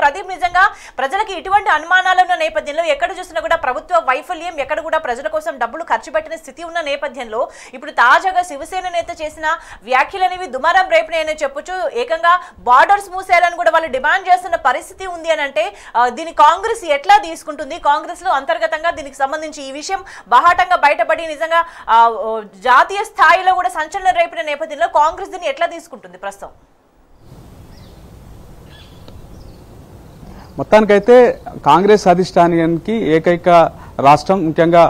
ప్రదీప్ నిజంగా ప్రజలకు ఇటువంటి అనుమానాలు ఉన్న నేపథ్యంలో ఎక్కడ చూసినా కూడా ప్రభుత్వ వైఫల్యం ఎక్కడ కూడా ప్రజల కోసం డబ్బులు ఖర్చు పెట్టిన స్థితి ఉన్న నేపథ్యంలో ఇప్పుడు తాజాగా శివసేన నేత చేసిన వ్యాఖ్యలు అనేవి దుమారం రేపినాయని చెప్పొచ్చు ఏకంగా బార్డర్స్ మూసేయాలని కూడా వాళ్ళు డిమాండ్ చేస్తున్న పరిస్థితి ఉంది అని అంటే దీన్ని కాంగ్రెస్ ఎట్లా తీసుకుంటుంది కాంగ్రెస్ లో అంతర్గతంగా దీనికి సంబంధించి ఈ విషయం బహాటంగా బయటపడి నిజంగా జాతీయ స్థాయిలో కూడా సంచలనం రేపిన నేపథ్యంలో కాంగ్రెస్ దీన్ని ఎట్లా తీసుకుంటుంది ప్రస్తుతం మొత్తానికైతే కాంగ్రెస్ అధిష్టానానికి ఏకైక రాష్ట్రం ముఖ్యంగా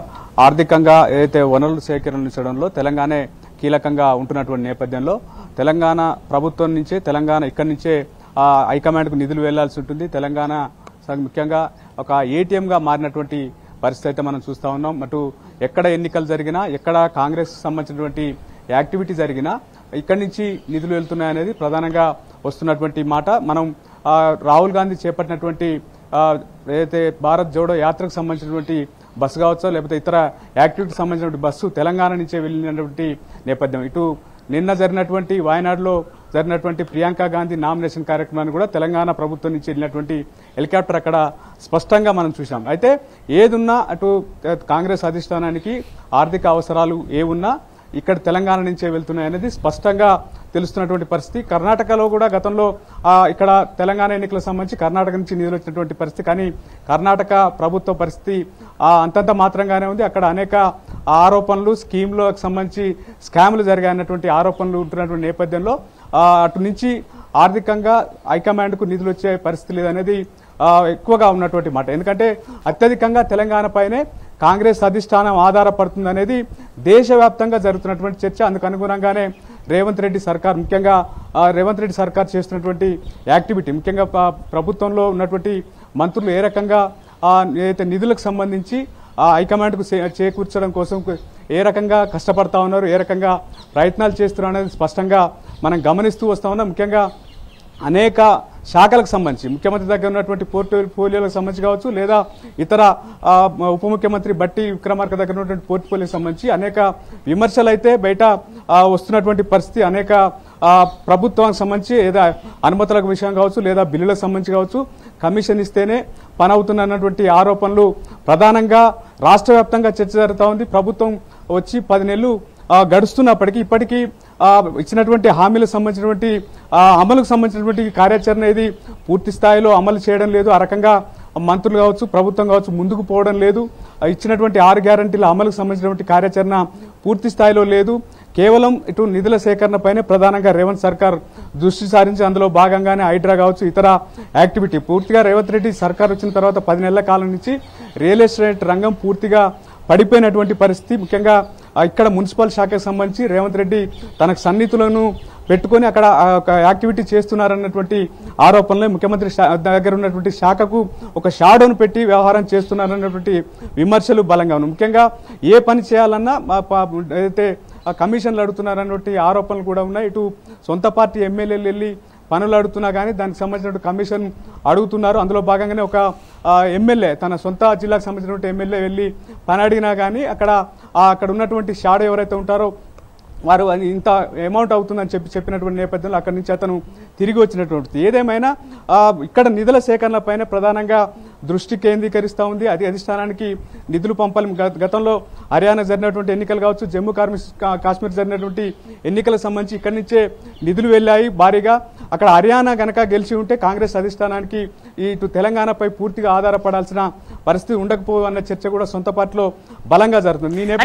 ఆర్థికంగా ఏదైతే వనరులు సేకరించడంలో తెలంగాణ కీలకంగా ఉంటున్నటువంటి నేపథ్యంలో తెలంగాణ ప్రభుత్వం నుంచే తెలంగాణ ఇక్కడి నుంచే హైకమాండ్కు నిధులు వెళ్లాల్సి ఉంటుంది తెలంగాణ ముఖ్యంగా ఒక ఏటీఎంగా మారినటువంటి పరిస్థితి అయితే మనం చూస్తూ ఉన్నాం అటు ఎక్కడ ఎన్నికలు జరిగినా ఎక్కడ కాంగ్రెస్ సంబంధించినటువంటి యాక్టివిటీ జరిగినా ఇక్కడి నుంచి నిధులు వెళ్తున్నాయనేది ప్రధానంగా వస్తున్నటువంటి మాట మనం రాహుల్ గాంధీ చేపట్టినటువంటి ఏదైతే భారత్ జోడో యాత్రకు సంబంధించినటువంటి బస్సు కావచ్చు లేకపోతే ఇతర యాక్టివిటీకి సంబంధించినటువంటి బస్సు తెలంగాణ నుంచే వెళ్ళినటువంటి నేపథ్యం ఇటు నిన్న జరిగినటువంటి వాయనాడులో జరిగినటువంటి ప్రియాంక గాంధీ నామినేషన్ కార్యక్రమాన్ని కూడా తెలంగాణ ప్రభుత్వం నుంచి వెళ్ళినటువంటి హెలికాప్టర్ అక్కడ స్పష్టంగా మనం చూసాం అయితే ఏదున్నా అటు కాంగ్రెస్ అధిష్టానానికి ఆర్థిక అవసరాలు ఏ ఉన్నా ఇక్కడ తెలంగాణ నుంచే వెళ్తున్నాయి అనేది స్పష్టంగా తెలుస్తున్నటువంటి పరిస్థితి కర్ణాటకలో కూడా గతంలో ఇక్కడ తెలంగాణ ఎన్నికలకు సంబంధించి కర్ణాటక నుంచి నిధులు వచ్చినటువంటి పరిస్థితి కానీ కర్ణాటక ప్రభుత్వ పరిస్థితి అంతంత మాత్రంగానే ఉంది అక్కడ అనేక ఆరోపణలు స్కీమ్లకు సంబంధించి స్కామ్లు జరిగాయన్నటువంటి ఆరోపణలు ఉంటున్నటువంటి నేపథ్యంలో అటు నుంచి ఆర్థికంగా హైకమాండ్కు నిధులు వచ్చే పరిస్థితి లేదనేది ఎక్కువగా ఉన్నటువంటి మాట ఎందుకంటే అత్యధికంగా తెలంగాణపైనే కాంగ్రెస్ అధిష్టానం ఆధారపడుతుందనేది దేశవ్యాప్తంగా జరుగుతున్నటువంటి చర్చ అందుకు అనుగుణంగానే రేవంత్ రెడ్డి సర్కార్ ముఖ్యంగా రేవంత్ రెడ్డి సర్కార్ చేస్తున్నటువంటి యాక్టివిటీ ముఖ్యంగా ప్రభుత్వంలో ఉన్నటువంటి మంత్రులు ఏ రకంగా ఏదైతే నిధులకు సంబంధించి హైకమాండ్కు చేకూర్చడం కోసం ఏ రకంగా కష్టపడతా ఉన్నారు ఏ రకంగా ప్రయత్నాలు చేస్తున్నారు అనేది స్పష్టంగా మనం గమనిస్తూ వస్తూ ఉన్నాం ముఖ్యంగా అనేక శాఖలకు సంబంధించి ముఖ్యమంత్రి దగ్గర ఉన్నటువంటి పోర్ట్ఫోలియోలకు సంబంధించి కావచ్చు లేదా ఇతర ఉప ముఖ్యమంత్రి బట్టి విక్రమార్క దగ్గర ఉన్నటువంటి పోర్ట్ఫోలియోకి సంబంధించి అనేక విమర్శలు అయితే బయట వస్తున్నటువంటి పరిస్థితి అనేక ప్రభుత్వానికి సంబంధించి లేదా అనుమతుల విషయం కావచ్చు లేదా బిల్లులకు సంబంధించి కావచ్చు కమిషన్ ఇస్తేనే పని అవుతున్నటువంటి ఆరోపణలు ప్రధానంగా రాష్ట్ర వ్యాప్తంగా చర్చ జరుగుతూ ఉంది ప్రభుత్వం వచ్చి పది నెలలు గడుస్తున్నప్పటికీ ఇప్పటికీ ఇచ్చినటువంటి హామీలకు సంబంధించినటువంటి అమలుకు సంబంధించినటువంటి కార్యాచరణ ఏది పూర్తి స్థాయిలో అమలు చేయడం లేదు ఆ రకంగా మంత్రులు కావచ్చు ప్రభుత్వం కావచ్చు ముందుకు పోవడం లేదు ఇచ్చినటువంటి ఆరు గ్యారంటీల అమలుకు సంబంధించినటువంటి కార్యాచరణ పూర్తి స్థాయిలో లేదు కేవలం ఇటు నిధుల సేకరణపైనే ప్రధానంగా రేవంత్ సర్కార్ దృష్టి సారించి అందులో భాగంగానే హైడ్రా కావచ్చు ఇతర యాక్టివిటీ పూర్తిగా రేవంత్ రెడ్డి సర్కార్ వచ్చిన తర్వాత పది నెలల కాలం నుంచి రియల్ ఎస్టేట్ రంగం పూర్తిగా పడిపోయినటువంటి పరిస్థితి ముఖ్యంగా ఇక్కడ మున్సిపల్ శాఖకు సంబంధించి రేవంత్ రెడ్డి తనకు సన్నిహితులను పెట్టుకొని అక్కడ యాక్టివిటీ చేస్తున్నారన్నటువంటి ఆరోపణలు ముఖ్యమంత్రి దగ్గర ఉన్నటువంటి శాఖకు ఒక షాడోను పెట్టి వ్యవహారం చేస్తున్నారన్నటువంటి విమర్శలు బలంగా ఉన్నాయి ముఖ్యంగా ఏ పని చేయాలన్నా ఏదైతే కమిషన్లు అడుగుతున్నారన్నటువంటి ఆరోపణలు కూడా ఉన్నాయి ఇటు సొంత పార్టీ ఎమ్మెల్యేలు వెళ్ళి పనులు అడుగుతున్నా కానీ దానికి సంబంధించిన కమిషన్ అడుగుతున్నారు అందులో భాగంగానే ఒక ఎమ్మెల్యే తన సొంత జిల్లాకు సంబంధించినటువంటి ఎమ్మెల్యే వెళ్ళి పని అడిగినా కానీ అక్కడ అక్కడ ఉన్నటువంటి షాడో ఎవరైతే ఉంటారో వారు అది ఇంత అమౌంట్ అవుతుందని చెప్పి చెప్పినటువంటి నేపథ్యంలో అక్కడి నుంచి అతను తిరిగి వచ్చినటువంటిది ఏదేమైనా ఇక్కడ నిధుల సేకరణపైన ప్రధానంగా దృష్టి కేంద్రీకరిస్తూ ఉంది అది అధిష్టానానికి నిధులు పంపాలి గతంలో హర్యానా జరిగినటువంటి ఎన్నికలు కావచ్చు జమ్మూ కాశ్మీర్ జరిగినటువంటి ఎన్నికలకు సంబంధించి ఇక్కడి నుంచే నిధులు వెళ్ళాయి భారీగా అక్కడ హర్యానా కనుక గెలిచి ఉంటే కాంగ్రెస్ అధిష్టానానికి ఇటు తెలంగాణపై పూర్తిగా ఆధారపడాల్సిన పరిస్థితి ఉండకపోదు అన్న చర్చ కూడా సొంత పార్టీలో బలంగా జరుగుతుంది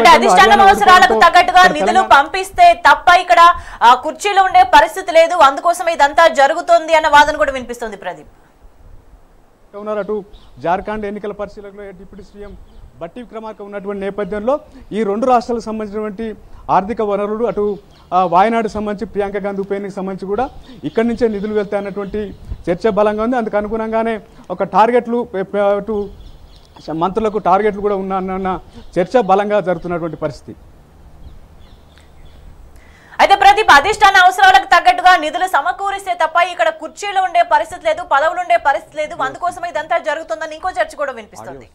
పంపిస్తే తప్ప ఇక్కడ కుర్చీలో ఉండే పరిస్థితి లేదు అందుకోసం ఇదంతా జరుగుతుంది అన్న వాదన కూడా వినిపిస్తుంది ప్రదీప్ ఉన్నారు అటు జార్ఖండ్ ఎన్నికల పరిశీలకులు డిప్యూటీ సీఎం బట్టి విక్రమార్క ఉన్నటువంటి నేపథ్యంలో ఈ రెండు రాష్ట్రాలకు సంబంధించినటువంటి ఆర్థిక వనరులు అటు వాయనాడు సంబంధించి ప్రియాంక గాంధీ ఉప సంబంధించి కూడా ఇక్కడి నుంచే నిధులు వెళ్తాయన్నటువంటి చర్చ బలంగా ఉంది అందుకు అనుగుణంగానే ఒక టార్గెట్లు అటు మంత్రులకు టార్గెట్లు కూడా ఉన్నాయన్న చర్చ బలంగా జరుగుతున్నటువంటి పరిస్థితి అయితే ప్రతి అధిష్టాన అవసరాలకు తగ్గట్టుగా నిధులు సమకూరిస్తే తప్ప ఇక్కడ కుర్చీలు ఉండే పరిస్థితి లేదు పదవులు ఉండే పరిస్థితి లేదు అందుకోసం ఇదంతా జరుగుతుందని ఇంకో చర్చ కూడా వినిపిస్తుంది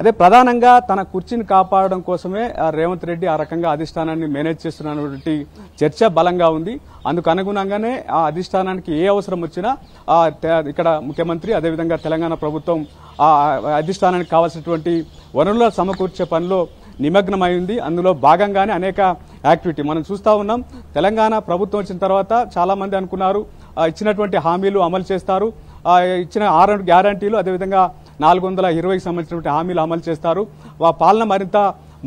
అదే ప్రధానంగా తన కుర్చీని కాపాడడం కోసమే రేవంత్ రెడ్డి ఆ రకంగా అధిష్టానాన్ని మేనేజ్ చేస్తున్నటువంటి చర్చ బలంగా ఉంది అందుకు అనుగుణంగానే ఆ అధిష్టానానికి ఏ అవసరం వచ్చినా ఇక్కడ ముఖ్యమంత్రి అదేవిధంగా తెలంగాణ ప్రభుత్వం ఆ అధిష్టానానికి కావాల్సినటువంటి వనరుల సమకూర్చే పనిలో నిమగ్నమైంది అందులో భాగంగానే అనేక యాక్టివిటీ మనం చూస్తూ ఉన్నాం తెలంగాణ ప్రభుత్వం వచ్చిన తర్వాత చాలామంది అనుకున్నారు ఇచ్చినటువంటి హామీలు అమలు చేస్తారు ఇచ్చిన ఆరు గ్యారంటీలు అదేవిధంగా నాలుగు వందల హామీలు అమలు చేస్తారు ఆ పాలన మరింత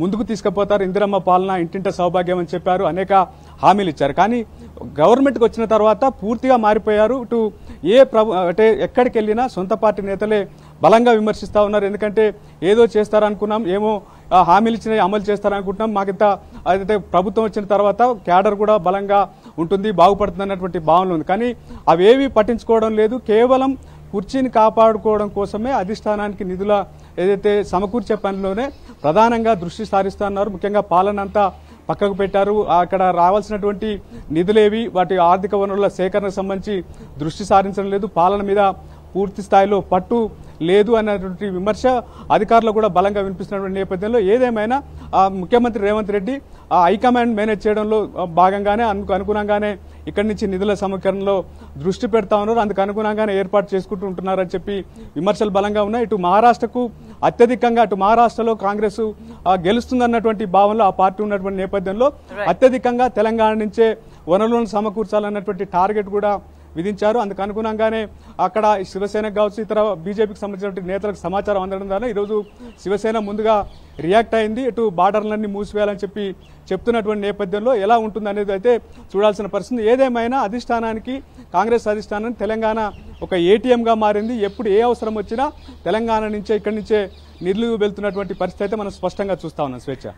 ముందుకు తీసుకుపోతారు ఇందిరమ్మ పాలన ఇంటింట సౌభాగ్యం అని చెప్పారు అనేక హామీలు ఇచ్చారు కానీ గవర్నమెంట్కి వచ్చిన తర్వాత పూర్తిగా మారిపోయారు ఇటు ఏ ప్రభు అంటే ఎక్కడికి వెళ్ళినా సొంత పార్టీ నేతలే బలంగా విమర్శిస్తూ ఉన్నారు ఎందుకంటే ఏదో చేస్తారనుకున్నాం ఏమో హామీలు ఇచ్చినవి అమలు చేస్తారనుకుంటున్నాం మాకింత అయితే ప్రభుత్వం వచ్చిన తర్వాత క్యాడర్ కూడా బలంగా ఉంటుంది బాగుపడుతుంది అన్నటువంటి భావనలు ఉంది కానీ అవేవి పట్టించుకోవడం లేదు కేవలం కుర్చీని కాపాడుకోవడం కోసమే అధిష్టానానికి నిధుల ఏదైతే సమకూర్చే పనిలోనే ప్రధానంగా దృష్టి సారిస్తున్నారు ముఖ్యంగా పాలనంతా పక్కకు పెట్టారు అక్కడ రావాల్సినటువంటి నిధులేవి వాటి ఆర్థిక వనరుల సేకరణకు సంబంధించి దృష్టి సారించడం లేదు పాలన మీద పూర్తి స్థాయిలో పట్టు లేదు అనేటువంటి విమర్శ అధికారులు కూడా బలంగా వినిపిస్తున్నటువంటి నేపథ్యంలో ఏదేమైనా ముఖ్యమంత్రి రేవంత్ రెడ్డి హైకమాండ్ మేనేజ్ చేయడంలో భాగంగానే అనుకు అనుగుణంగానే ఇక్కడి నుంచి నిధుల సమీకరణలో దృష్టి పెడతా ఉన్నారు అందుకు అనుగుణంగానే ఏర్పాటు చేసుకుంటూ ఉంటున్నారని చెప్పి విమర్శలు బలంగా ఉన్నాయి ఇటు మహారాష్ట్రకు అత్యధికంగా అటు మహారాష్ట్రలో కాంగ్రెస్ గెలుస్తుందన్నటువంటి భావనలో ఆ పార్టీ ఉన్నటువంటి నేపథ్యంలో అత్యధికంగా తెలంగాణ నుంచే వనరులను సమకూర్చాలన్నటువంటి టార్గెట్ కూడా విధించారు అందుకు అనుగుణంగానే అక్కడ శివసేనకు కావచ్చు ఇతర బీజేపీకి సంబంధించినటువంటి నేతలకు సమాచారం అందడం ద్వారా ఈరోజు శివసేన ముందుగా రియాక్ట్ అయింది ఇటు బార్డర్లన్నీ మూసివేయాలని చెప్పి చెప్తున్నటువంటి నేపథ్యంలో ఎలా ఉంటుంది అనేది అయితే చూడాల్సిన పరిస్థితి ఏదేమైనా అధిష్టానానికి కాంగ్రెస్ అధిష్టానానికి తెలంగాణ ఒక ఏటీఎంగా మారింది ఎప్పుడు ఏ అవసరం వచ్చినా తెలంగాణ నుంచే ఇక్కడి నుంచే నిర్లు వెళ్తున్నటువంటి పరిస్థితి అయితే మనం స్పష్టంగా చూస్తా ఉన్నాం స్వేచ్ఛ